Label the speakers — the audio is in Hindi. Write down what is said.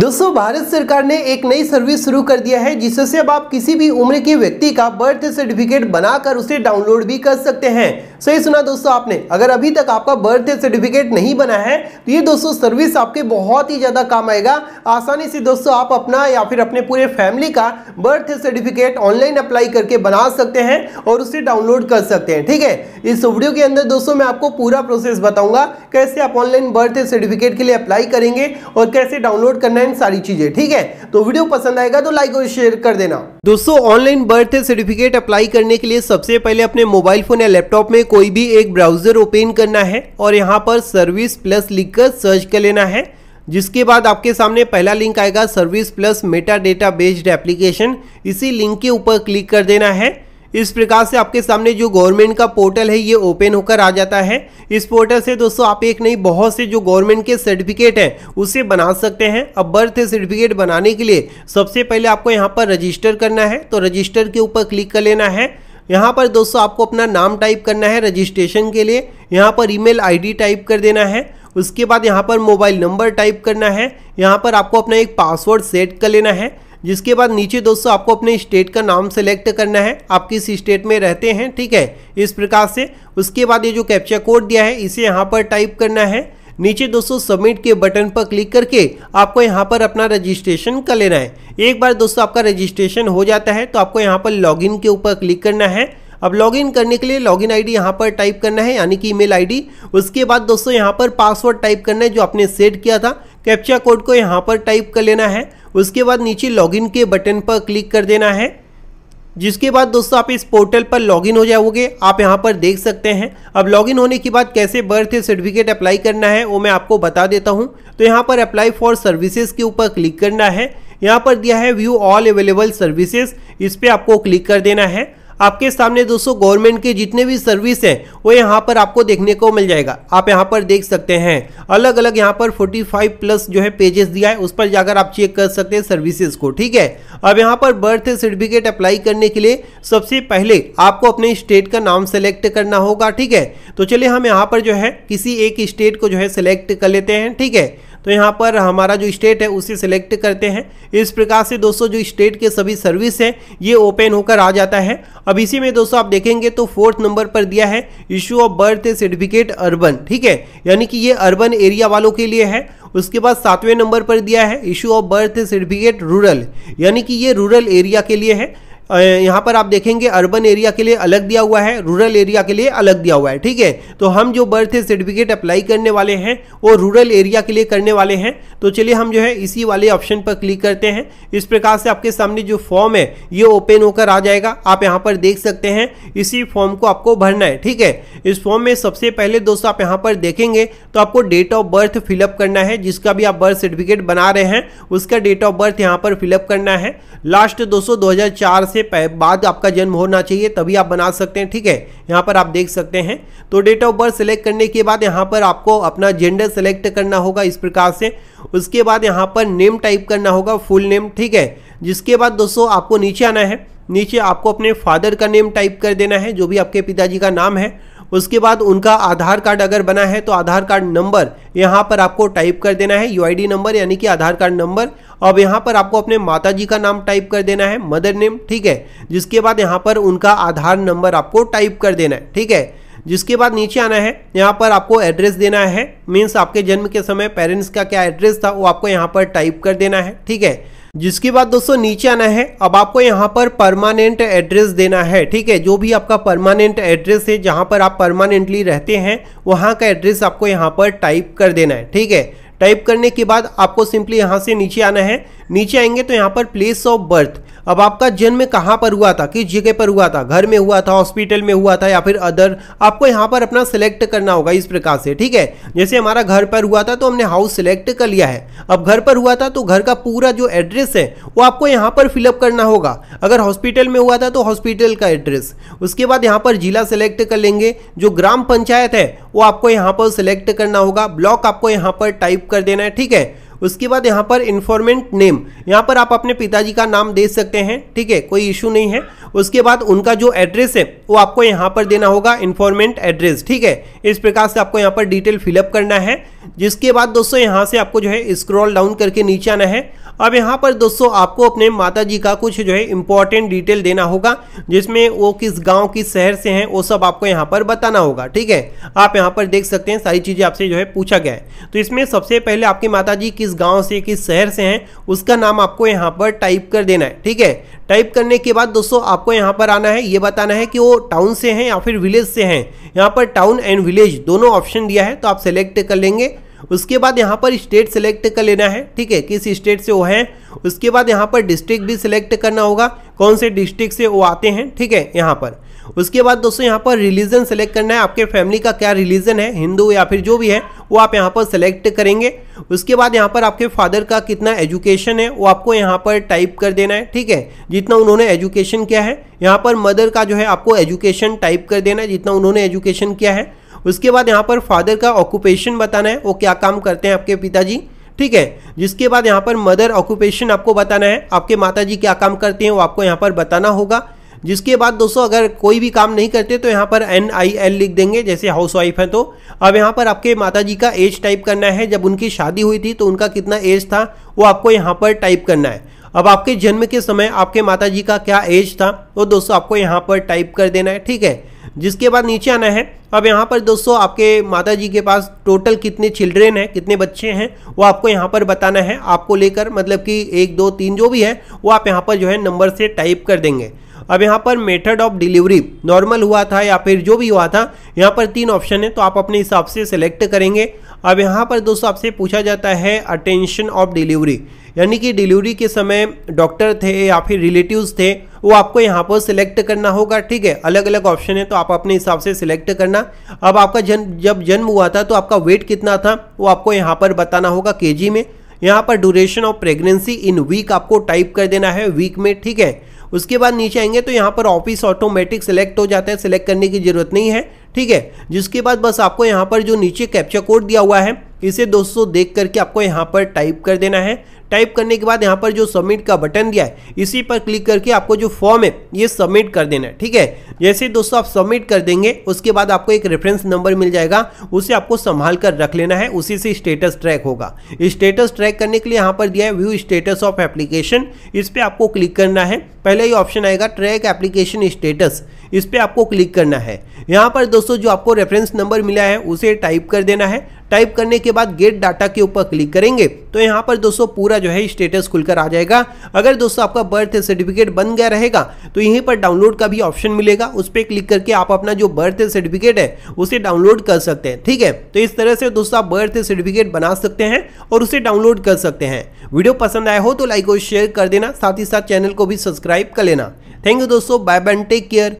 Speaker 1: दोस्तों भारत सरकार ने एक नई सर्विस शुरू कर दिया है जिससे अब आप किसी भी उम्र के व्यक्ति का बर्थ सर्टिफिकेट बनाकर उसे डाउनलोड भी कर सकते हैं सही सुना दोस्तों आपने अगर अभी तक आपका बर्थडे सर्टिफिकेट नहीं बना है तो ये दोस्तों सर्विस आपके बहुत ही ज़्यादा काम आएगा आसानी से दोस्तों आप अपना या फिर अपने पूरे फैमिली का बर्थ सर्टिफिकेट ऑनलाइन अप्लाई करके बना सकते हैं और उसे डाउनलोड कर सकते हैं ठीक है इस वीडियो के अंदर दोस्तों मैं आपको पूरा प्रोसेस बताऊंगा कैसे आप ऑनलाइन बर्थ सर्टिफिकेट के लिए अप्लाई करेंगे और कैसे डाउनलोड करना है सारी चीज़ें ठीक है तो वीडियो पसंद आएगा तो लाइक और शेयर कर देना दोस्तों ऑनलाइन बर्थ सर्टिफिकेट अप्लाई करने के लिए सबसे पहले अपने मोबाइल फोन या लैपटॉप में कोई भी एक ब्राउज़र ओपन करना है और यहाँ पर सर्विस प्लस लिख कर सर्च कर लेना है जिसके बाद आपके सामने पहला लिंक आएगा service plus meta data based application इसी लिंक के ऊपर क्लिक कर देना है इस प्रकार से आपके सामने जो गवर्नमेंट का पोर्टल है ये ओपन होकर आ जाता है इस पोर्टल से दोस्तों आप एक नहीं बहुत से जो गवर्नमेंट के सर्टिफिकेट हैं उसे बना सकते हैं अब बर्थ सर्टिफिकेट बनाने के लिए सबसे पहले आपको यहाँ पर रजिस्टर करना है तो रजिस्टर के ऊपर क्लिक कर लेना है यहाँ पर दोस्तों आपको अपना नाम टाइप करना है रजिस्ट्रेशन के लिए यहाँ पर ईमेल आईडी टाइप कर देना है उसके बाद यहाँ पर मोबाइल नंबर टाइप करना है यहाँ पर आपको अपना एक पासवर्ड सेट कर लेना है जिसके बाद नीचे दोस्तों आपको अपने स्टेट का नाम सेलेक्ट करना है आप किस स्टेट में रहते हैं ठीक है इस प्रकार से उसके बाद ये जो कैप्चा कोड दिया है इसे यहाँ पर टाइप करना है नीचे दोस्तों सबमिट के बटन पर क्लिक करके आपको यहाँ पर अपना रजिस्ट्रेशन कर लेना है एक बार दोस्तों आपका रजिस्ट्रेशन हो जाता है तो आपको यहाँ पर लॉगिन के ऊपर क्लिक करना है अब लॉगिन करने के लिए लॉगिन आईडी यहाँ पर टाइप करना है यानी कि ईमेल आईडी उसके बाद दोस्तों यहाँ पर पासवर्ड टाइप करना है जो आपने सेट किया था कैप्चा कोड को यहाँ पर टाइप कर लेना है उसके बाद नीचे लॉगिन के बटन पर क्लिक कर देना है जिसके बाद दोस्तों आप इस पोर्टल पर लॉगिन हो जाओगे आप यहाँ पर देख सकते हैं अब लॉगिन होने के बाद कैसे बर्थ सर्टिफिकेट अप्लाई करना है वो मैं आपको बता देता हूँ तो यहाँ पर अप्लाई फॉर सर्विसेज के ऊपर क्लिक करना है यहाँ पर दिया है व्यू ऑल अवेलेबल सर्विसेज इस पर आपको क्लिक कर देना है आपके सामने दोस्तों गवर्नमेंट के जितने भी सर्विस हैं वो यहाँ पर आपको देखने को मिल जाएगा आप यहाँ पर देख सकते हैं अलग अलग यहाँ पर 45 प्लस जो है पेजेस दिया है उस पर जाकर आप चेक कर सकते हैं सर्विसेज को ठीक है अब यहाँ पर बर्थ सर्टिफिकेट अप्लाई करने के लिए सबसे पहले आपको अपने स्टेट का नाम सेलेक्ट करना होगा ठीक है तो चलिए हम यहाँ पर जो है किसी एक स्टेट को जो है सिलेक्ट कर लेते हैं ठीक है तो यहाँ पर हमारा जो स्टेट है उसे सिलेक्ट करते हैं इस प्रकार से दोस्तों जो स्टेट के सभी सर्विस हैं ये ओपन होकर आ जाता है अब इसी में दोस्तों आप देखेंगे तो फोर्थ नंबर पर दिया है issue of birth certificate urban ठीक है यानी कि ये अर्बन एरिया वालों के लिए है उसके बाद सातवें नंबर पर दिया है issue of birth certificate rural यानी कि ये रूरल एरिया के लिए है यहाँ पर आप देखेंगे अर्बन एरिया के लिए अलग दिया हुआ है रूरल एरिया के लिए अलग दिया हुआ है ठीक है तो हम जो बर्थ सर्टिफिकेट अप्लाई करने वाले हैं वो रूरल एरिया के लिए करने वाले हैं तो चलिए हम जो है इसी वाले ऑप्शन पर क्लिक करते हैं इस प्रकार से आपके सामने जो फॉर्म है ये ओपन होकर आ जाएगा आप यहाँ पर देख सकते हैं इसी फॉर्म को आपको भरना है ठीक है इस फॉर्म में सबसे पहले दोस्तों आप यहाँ पर देखेंगे तो आपको डेट ऑफ बर्थ फिलअप करना है जिसका भी आप बर्थ सर्टिफिकेट बना रहे हैं उसका डेट ऑफ बर्थ यहाँ पर फिलअप करना है लास्ट दोस्तों दो से से बाद आपका जन्म होना चाहिए तभी आप बना सकते हैं ठीक है यहाँ पर आप देख सकते हैं तो डेट ऑफ बर्थ सेलेक्ट करने के बाद यहाँ पर आपको अपना जेंडर सेलेक्ट करना होगा इस प्रकार से उसके बाद यहाँ पर नेम टाइप करना होगा फुल नेम ठीक है जिसके बाद दोस्तों आपको नीचे आना है नीचे आपको अपने फादर का नेम टाइप कर देना है जो भी आपके पिताजी का नाम है उसके बाद उनका आधार कार्ड अगर बना है तो आधार कार्ड नंबर यहाँ पर आपको टाइप कर देना है यूआईडी नंबर यानी कि आधार कार्ड नंबर अब यहाँ पर आपको अपने माता जी का नाम टाइप कर देना है मदर नेम ठीक है जिसके बाद यहाँ पर उनका आधार नंबर आपको टाइप कर देना है ठीक है जिसके बाद नीचे आना है यहाँ पर आपको एड्रेस देना है मीन्स आपके जन्म के समय पेरेंट्स का क्या एड्रेस था वो आपको यहाँ पर टाइप कर देना है ठीक है जिसके बाद दोस्तों नीचे आना है अब आपको यहाँ पर परमानेंट एड्रेस देना है ठीक है जो भी आपका परमानेंट एड्रेस है जहाँ पर आप परमानेंटली रहते हैं वहाँ का एड्रेस आपको यहाँ पर टाइप कर देना है ठीक है टाइप करने के बाद आपको सिंपली यहाँ से नीचे आना है नीचे आएंगे तो यहाँ पर प्लेस ऑफ बर्थ अब आपका जन्म कहाँ पर हुआ था किस जगह पर हुआ था घर में हुआ था हॉस्पिटल में हुआ था या फिर अदर आपको यहाँ पर अपना सिलेक्ट करना होगा इस प्रकार से ठीक है जैसे हमारा घर पर हुआ था तो हमने हाउस सिलेक्ट कर लिया है अब घर पर हुआ था तो घर का पूरा जो एड्रेस है वो आपको यहाँ पर फिलअप करना होगा अगर हॉस्पिटल में हुआ था तो हॉस्पिटल का एड्रेस उसके बाद यहाँ पर जिला सेलेक्ट कर लेंगे जो ग्राम पंचायत है वो आपको यहाँ पर सिलेक्ट करना होगा ब्लॉक आपको यहाँ पर टाइप कर देना है ठीक है उसके बाद यहाँ पर इन्फॉर्मेंट नेम यहाँ पर आप अपने पिताजी का नाम दे सकते हैं ठीक है कोई इशू नहीं है उसके बाद उनका जो एड्रेस है वो आपको यहाँ पर देना होगा इन्फॉर्मेंट एड्रेस ठीक है इस प्रकार से आपको यहाँ पर डिटेल फिलअप करना है जिसके बाद दोस्तों यहाँ से आपको जो है स्क्रॉल डाउन करके नीचे आना है अब यहाँ पर दोस्तों आपको अपने माता जी का कुछ जो है इंपॉर्टेंट डिटेल देना होगा जिसमें वो किस गांव किस शहर से हैं वो सब आपको यहाँ पर बताना होगा ठीक है आप यहाँ पर देख सकते हैं सारी चीज़ें आपसे जो है पूछा गया है तो इसमें सबसे पहले आपकी माता जी किस गाँव से किस शहर से हैं उसका नाम आपको यहाँ पर टाइप कर देना है ठीक है टाइप करने के बाद दोस्तों आपको यहाँ पर आना है ये बताना है कि वो टाउन से हैं या फिर विलेज से हैं यहाँ पर टाउन एंड विलेज दोनों ऑप्शन दिया है तो आप सेलेक्ट कर लेंगे उसके बाद यहाँ पर स्टेट सेलेक्ट कर लेना है ठीक है किस स्टेट से वो है उसके बाद यहाँ पर डिस्ट्रिक्ट भी सिलेक्ट करना होगा कौन से डिस्ट्रिक्ट से वो आते हैं ठीक है यहाँ पर उसके बाद दोस्तों यहाँ पर रिलीजन सेलेक्ट करना है आपके फैमिली का क्या रिलीजन है हिंदू या फिर जो भी है वो आप यहाँ पर सेलेक्ट करेंगे उसके बाद यहाँ पर आपके फादर का कितना एजुकेशन है वो आपको यहाँ पर टाइप कर देना है ठीक है जितना उन्होंने एजुकेशन किया है यहाँ पर मदर का जो है आपको एजुकेशन टाइप कर देना है जितना उन्होंने एजुकेशन किया है उसके बाद यहाँ पर फादर का ऑक्यूपेशन बताना है वो क्या काम करते हैं आपके पिताजी ठीक है जिसके बाद यहाँ पर मदर ऑक्यूपेशन आपको बताना है आपके माता जी क्या काम करते हैं वो आपको यहाँ पर बताना होगा जिसके बाद दोस्तों अगर कोई भी काम नहीं करते तो यहाँ पर एन आई एल लिख देंगे जैसे हाउस वाइफ है तो अब यहाँ पर आपके माता जी का एज टाइप करना है जब उनकी शादी हुई थी तो उनका कितना एज था वो आपको यहाँ पर टाइप करना है अब आपके जन्म के समय आपके माता जी का क्या एज था वो दोस्तों आपको यहाँ पर टाइप कर देना है ठीक है जिसके बाद नीचे आना है अब यहाँ पर दोस्तों आपके माता जी के पास टोटल कितने चिल्ड्रेन हैं कितने बच्चे हैं वो आपको यहाँ पर बताना है आपको लेकर मतलब कि एक दो तीन जो भी है वो आप यहाँ पर जो है नंबर से टाइप कर देंगे अब यहाँ पर मेथड ऑफ डिलीवरी नॉर्मल हुआ था या फिर जो भी हुआ था यहाँ पर तीन ऑप्शन है तो आप अपने हिसाब से सिलेक्ट करेंगे अब यहाँ पर दोस्तों आपसे पूछा जाता है अटेंशन ऑफ डिलीवरी यानी कि डिलीवरी के समय डॉक्टर थे या फिर रिलेटिव्स थे वो आपको यहाँ पर सिलेक्ट करना होगा ठीक है अलग अलग ऑप्शन है तो आप अपने हिसाब से सिलेक्ट करना अब आपका जन्म जब जन्म हुआ था तो आपका वेट कितना था वो आपको यहाँ पर बताना होगा के में यहाँ पर duration of pregnancy in week आपको टाइप कर देना है वीक में ठीक है उसके बाद नीचे आएंगे तो यहाँ पर ऑफिस ऑटोमेटिक सिलेक्ट हो जाता है सिलेक्ट करने की जरूरत नहीं है ठीक है जिसके बाद बस आपको यहाँ पर जो नीचे कैप्चा कोड दिया हुआ है इसे दोस्तों देख करके आपको यहाँ पर टाइप कर देना है टाइप करने के बाद यहाँ पर जो सबमिट का बटन दिया है इसी पर क्लिक करके आपको जो फॉर्म है ये सबमिट कर देना है ठीक है जैसे दोस्तों आप सबमिट कर देंगे उसके बाद आपको एक रेफरेंस नंबर मिल जाएगा उसे आपको संभाल कर रख लेना है उसी से स्टेटस ट्रैक होगा स्टेटस ट्रैक करने के लिए यहाँ पर दिया है व्यू स्टेटस ऑफ एप्लीकेशन इस पर आपको क्लिक करना है पहले ही ऑप्शन आएगा ट्रैक एप्लीकेशन स्टेटस इस पर आपको क्लिक करना है यहाँ पर दोस्तों जो आपको रेफरेंस नंबर मिला है उसे टाइप कर देना है टाइप करने के बाद गेट डाटा के ऊपर क्लिक करेंगे तो यहाँ पर दोस्तों पूरा जो है स्टेटस खुलकर आ जाएगा अगर दोस्तों आपका बर्थ सर्टिफिकेट बन गया रहेगा तो यहीं पर डाउनलोड का भी ऑप्शन मिलेगा उस पर क्लिक करके आप अपना जो बर्थ सर्टिफिकेट है उसे डाउनलोड कर सकते हैं ठीक है तो इस तरह से दोस्तों आप बर्थ सर्टिफिकेट बना सकते हैं और उसे डाउनलोड कर सकते हैं वीडियो पसंद आया हो तो लाइक और शेयर कर देना साथ ही साथ चैनल को भी सब्सक्राइब सब्सक्राइब कर लेना थैंक यू दोस्तों बाय बाय टेक केयर